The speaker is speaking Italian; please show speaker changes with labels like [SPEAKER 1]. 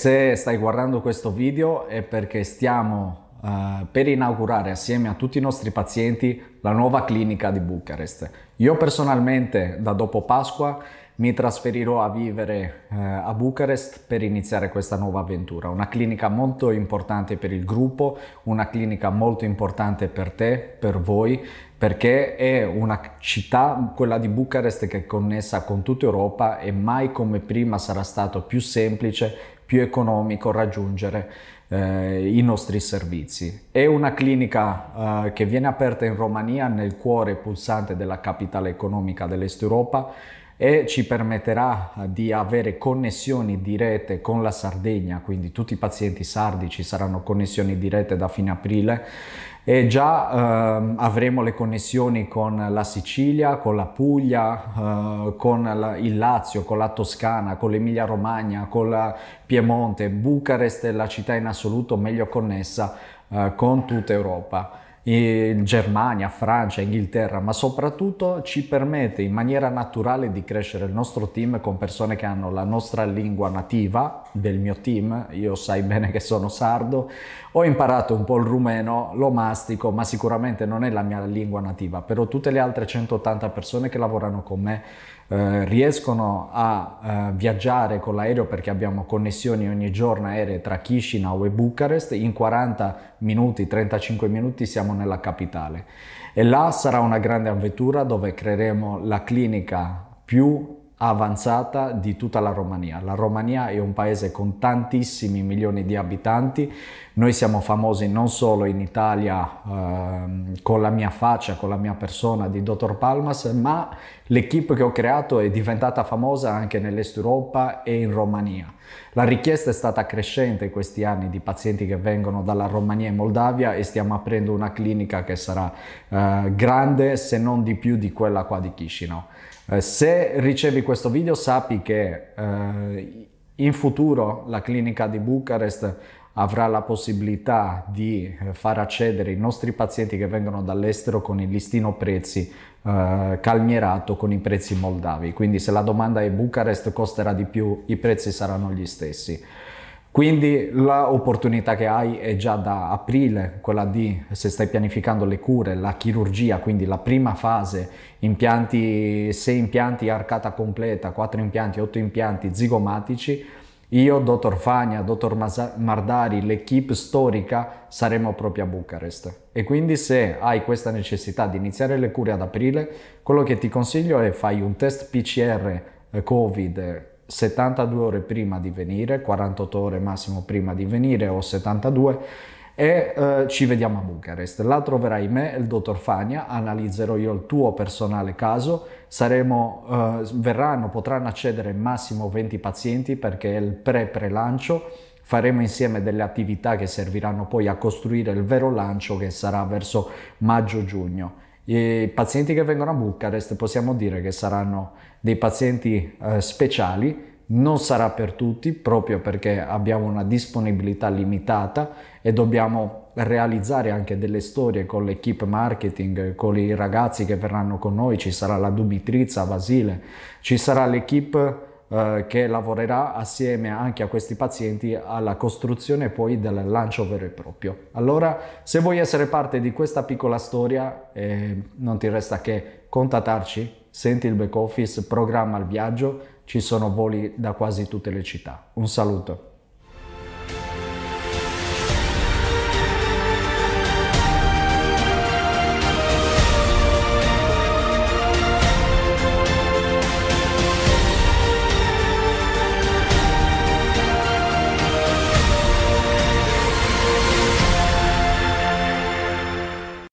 [SPEAKER 1] Se stai guardando questo video è perché stiamo uh, per inaugurare assieme a tutti i nostri pazienti la nuova clinica di Bucarest. Io personalmente da dopo Pasqua mi trasferirò a vivere eh, a Bucarest per iniziare questa nuova avventura. Una clinica molto importante per il gruppo, una clinica molto importante per te, per voi, perché è una città, quella di Bucarest, che è connessa con tutta Europa e mai come prima sarà stato più semplice più economico raggiungere eh, i nostri servizi. È una clinica eh, che viene aperta in Romania, nel cuore pulsante della capitale economica dell'Est Europa e ci permetterà eh, di avere connessioni dirette con la Sardegna, quindi tutti i pazienti sardi ci saranno connessioni dirette da fine aprile e già eh, avremo le connessioni con la Sicilia, con la Puglia, eh, con la, il Lazio, con la Toscana, con l'Emilia Romagna, con la Piemonte. Bucarest è la città in assoluto meglio connessa eh, con tutta Europa in Germania, Francia, Inghilterra, ma soprattutto ci permette in maniera naturale di crescere il nostro team con persone che hanno la nostra lingua nativa del mio team. Io sai bene che sono sardo, ho imparato un po' il rumeno, lo mastico, ma sicuramente non è la mia lingua nativa, però tutte le altre 180 persone che lavorano con me eh, riescono a eh, viaggiare con l'aereo perché abbiamo connessioni ogni giorno aeree tra Chisinau e Bucarest, in 40 minuti, 35 minuti siamo siamo nella capitale e là sarà una grande avventura dove creeremo la clinica più avanzata di tutta la Romania. La Romania è un paese con tantissimi milioni di abitanti, noi siamo famosi non solo in Italia eh, con la mia faccia, con la mia persona di Dottor Palmas, ma l'equipe che ho creato è diventata famosa anche nell'est Europa e in Romania. La richiesta è stata crescente in questi anni di pazienti che vengono dalla Romania e Moldavia e stiamo aprendo una clinica che sarà eh, grande se non di più di quella qua di Chisinau. Eh, se ricevi questo video sappi che eh, in futuro la clinica di Bucarest avrà la possibilità di eh, far accedere i nostri pazienti che vengono dall'estero con il listino prezzi eh, calmierato con i prezzi moldavi. Quindi se la domanda è Bucarest costerà di più, i prezzi saranno gli stessi. Quindi l'opportunità che hai è già da aprile, quella di, se stai pianificando le cure, la chirurgia, quindi la prima fase, impianti, 6 impianti arcata completa, 4 impianti, 8 impianti zigomatici, io, dottor Fania, dottor Mardari, l'equipe storica saremo proprio a Bucarest. E quindi se hai questa necessità di iniziare le cure ad aprile, quello che ti consiglio è fai un test PCR eh, Covid 72 ore prima di venire, 48 ore massimo prima di venire o 72 e eh, ci vediamo a Bucarest. Là troverai me e il dottor Fania, analizzerò io il tuo personale caso, Saremo, eh, verranno, potranno accedere massimo 20 pazienti perché è il pre-prelancio, faremo insieme delle attività che serviranno poi a costruire il vero lancio che sarà verso maggio-giugno. I pazienti che vengono a Bucarest possiamo dire che saranno dei pazienti eh, speciali, non sarà per tutti proprio perché abbiamo una disponibilità limitata e dobbiamo realizzare anche delle storie con l'equipe marketing, con i ragazzi che verranno con noi, ci sarà la Dumitrizza, Vasile, ci sarà l'equipe eh, che lavorerà assieme anche a questi pazienti alla costruzione poi del lancio vero e proprio. Allora, se vuoi essere parte di questa piccola storia, eh, non ti resta che contattarci, senti il back office, programma il viaggio, ci sono voli da quasi tutte le città. Un saluto.